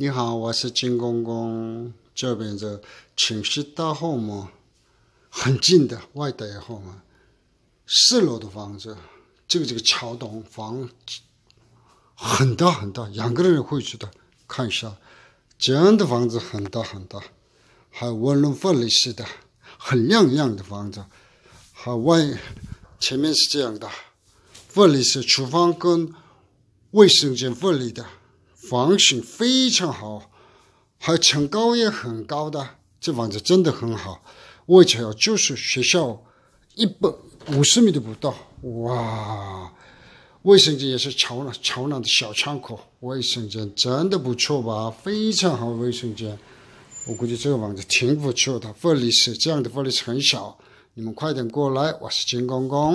你好，我是金公公，这边是寝室大后门，很近的外带后门，四楼的房子，这个这个桥洞房很大很大，两个人会住的，看一下，这样的房子很大很大，还温润分离式的，很亮亮的房子，还外前面是这样的，分离式厨房跟卫生间分离的。房型非常好，还层高也很高的，这房子真的很好。外墙就是学校一百五十米都不到，哇！卫生间也是朝南朝南的小窗口，卫生间真的不错吧？非常好，卫生间。我估计这个房子挺不错的，负离子这样的负离子很小。你们快点过来，我是金公公。